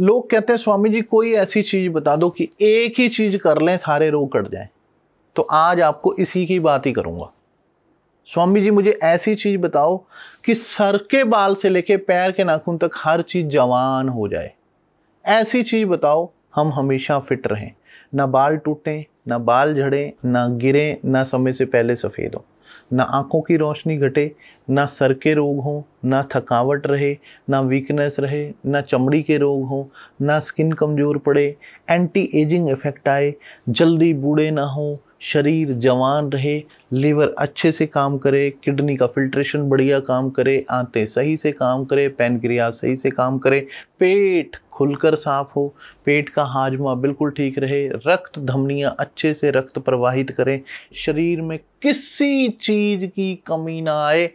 लोग कहते हैं स्वामी जी कोई ऐसी चीज़ बता दो कि एक ही चीज़ कर लें सारे रोग कट जाएं तो आज आपको इसी की बात ही करूँगा स्वामी जी मुझे ऐसी चीज़ बताओ कि सर के बाल से लेके पैर के नाखून तक हर चीज़ जवान हो जाए ऐसी चीज़ बताओ हम हमेशा फिट रहें ना बाल टूटें ना बाल झड़ें ना गिरें ना समय से पहले सफ़ेद हों ना आँखों की रोशनी घटे ना सर के रोग हों ना थकावट रहे ना वीकनेस रहे ना चमड़ी के रोग हों ना स्किन कमज़ोर पड़े एंटी एजिंग इफ़ेक्ट आए जल्दी बूढ़े ना हों शरीर जवान रहे लीवर अच्छे से काम करे किडनी का फिल्ट्रेशन बढ़िया काम करे आंतें सही से काम करे पैनक्रिया सही से काम करे पेट खुलकर साफ हो पेट का हाजमा बिल्कुल ठीक रहे रक्त धमनियाँ अच्छे से रक्त प्रवाहित करें शरीर में किसी चीज़ की कमी ना आए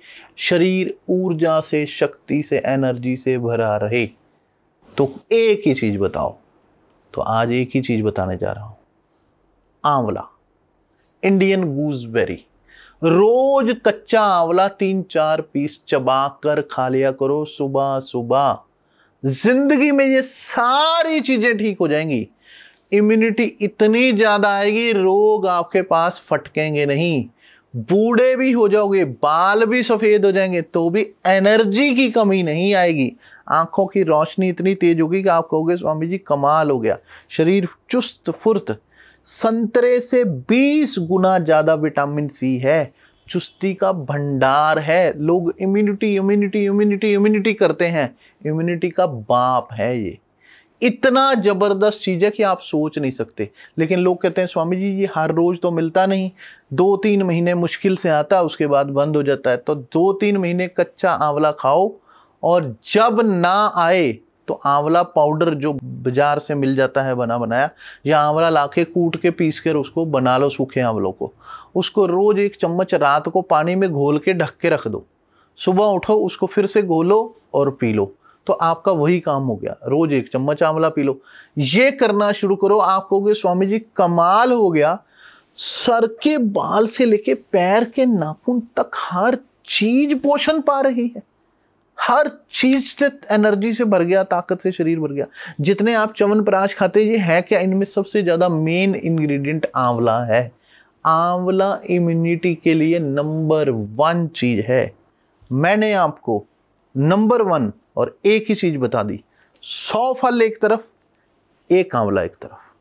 शरीर ऊर्जा से शक्ति से एनर्जी से भरा रहे तो एक ही चीज़ बताओ तो आज एक ही चीज़ बताने जा रहा हूँ आंवला इंडियन गूजबेरी रोज कच्चा आंवला तीन चार पीस चबा कर खा लिया करो सुबह सुबह जिंदगी में ये सारी चीजें ठीक हो जाएंगी इम्यूनिटी इतनी ज़्यादा आएगी रोग आपके पास फटकेंगे नहीं बूढ़े भी हो जाओगे बाल भी सफ़ेद हो जाएंगे तो भी एनर्जी की कमी नहीं आएगी आंखों की रोशनी इतनी तेज होगी कि आप कहोगे स्वामी जी कमाल हो गया शरीर चुस्त फुर्त संतरे से 20 गुना ज़्यादा विटामिन सी है चुस्ती का भंडार है लोग इम्यूनिटी इम्यूनिटी इम्यूनिटी इम्यूनिटी करते हैं इम्यूनिटी का बाप है ये इतना ज़बरदस्त चीज़ है कि आप सोच नहीं सकते लेकिन लोग कहते हैं स्वामी जी ये हर रोज़ तो मिलता नहीं दो तीन महीने मुश्किल से आता उसके बाद बंद हो जाता है तो दो तीन महीने कच्चा आंवला खाओ और जब ना आए तो आंवला पाउडर जो बाजार से मिल जाता है बना बनाया या आंवला ला के कूट के पीस कर उसको बना लो सूखे आंवलों को उसको रोज़ एक चम्मच रात को पानी में घोल के ढक के रख दो सुबह उठो उसको फिर से घोलो और पी लो तो आपका वही काम हो गया रोज एक चम्मच आंवला पी लो ये करना शुरू करो आप कहोगे स्वामी जी कमाल हो गया सर के बाल से लेके पैर के नाखून तक हर चीज पोषण पा रही है हर चीज से एनर्जी से भर गया ताकत से शरीर भर गया जितने आप चवन प्राश खाते ये है क्या इनमें सबसे ज़्यादा मेन इंग्रेडिएंट आंवला है आंवला इम्यूनिटी के लिए नंबर वन चीज़ है मैंने आपको नंबर वन और एक ही चीज़ बता दी सौ फल एक तरफ एक आंवला एक तरफ